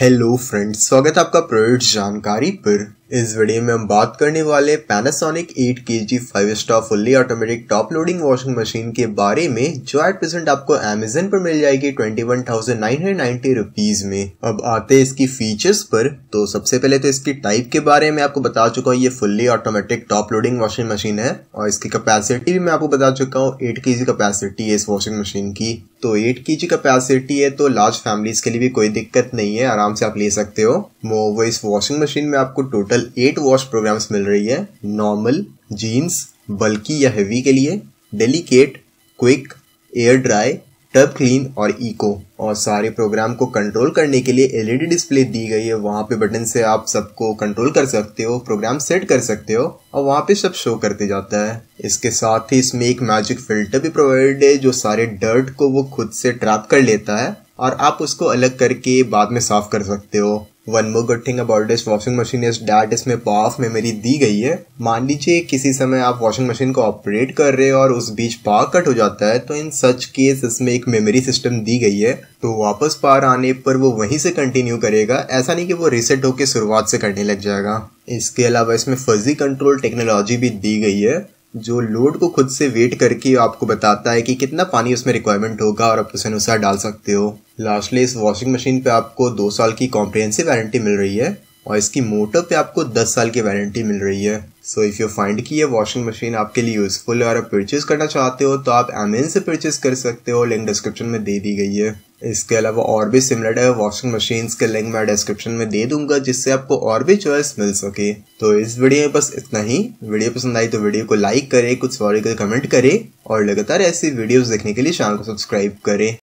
hello friends स्वागत है आपका प्रोडक्ट जानकारी पर इस वीडियो में हम बात करने वाले Panasonic 8 K G five star fully automatic top loading washing machine के बारे में जो एट प्रेजेंट आपको अमेजन पर मिल जाएगी 21,990 रुपीस में अब आते हैं इसकी फीचर्स पर तो सबसे पहले तो इसकी टाइप के बारे में आपको बता चुका हूँ ये fully automatic top loading washing machine है और इसकी कैपेसिटी भी मैं आपको बता चुका हूँ एट के कैपेसिटी है इस वॉशिंग मशीन की तो एट की जी कैपेसिटी है तो लार्ज फैमिलीज के लिए भी कोई दिक्कत नहीं है आराम से आप ले सकते हो मोवो इस वॉशिंग मशीन में आपको टोटल एट वॉश प्रोग्राम्स मिल रही है नॉर्मल जीन्स बल्की या हैवी के लिए delicate quick air dry tub clean और इको और सारे प्रोग्राम को कंट्रोल करने के लिए एलईडी डिस्प्ले e दी गई है वहाँ पे बटन से आप सबको कंट्रोल कर सकते हो प्रोग्राम सेट कर सकते हो और वहाँ पे सब शो करते जाता है इसके साथ ही इसमें एक मैजिक फिल्टर भी प्रोवाइडेड है जो सारे डर्ट को वो खुद से ट्रैप कर लेता है और आप उसको अलग करके बाद में साफ कर सकते हो one more good thing about this washing machine is that इसमें पावर ऑफ मेमोरी दी गई है मान लीजिए किसी समय आप वॉशिंग मशीन को ऑपरेट कर रहे हो और उस बीच पावर कट हो जाता है तो इन सच केस इसमें एक मेमोरी सिस्टम दी गई है तो वापस पावर आने पर वो वहीं से कंटिन्यू करेगा ऐसा नहीं कि वो रिसेट होकर शुरुआत से करने लग जाएगा इसके अलावा इसमें फर्जी कंट्रोल टेक्नोलॉजी भी दी गई है जो लोड को खुद से वेट करके आपको बताता है कि कितना पानी उसमें रिक्वायरमेंट होगा और आप उस अनुसार डाल सकते हो लास्टली इस वॉशिंग मशीन पे आपको दो साल की कॉम्प्रिहेंसिव वारंटी मिल रही है और इसकी मोटर पे आपको दस साल की वारंटी मिल रही है सो इफ़ यू फाइंड कि ये वॉशिंग मशीन आपके लिए यूज़फुल है और आप परचेज करना चाहते हो तो आप अमेजन से परचेज कर सकते हो लिंक डिस्क्रिप्शन में दे दी गई है इसके अलावा और भी सिमिलर है वॉशिंग मशीन के लिंक मैं डिस्क्रिप्शन में दे दूंगा जिससे आपको और भी चॉइस मिल सके तो इस वीडियो में बस इतना ही वीडियो पसंद आई तो वीडियो को लाइक करें कुछ सॉरी कमेंट करें और लगातार ऐसी वीडियोस देखने के लिए चैनल को सब्सक्राइब करें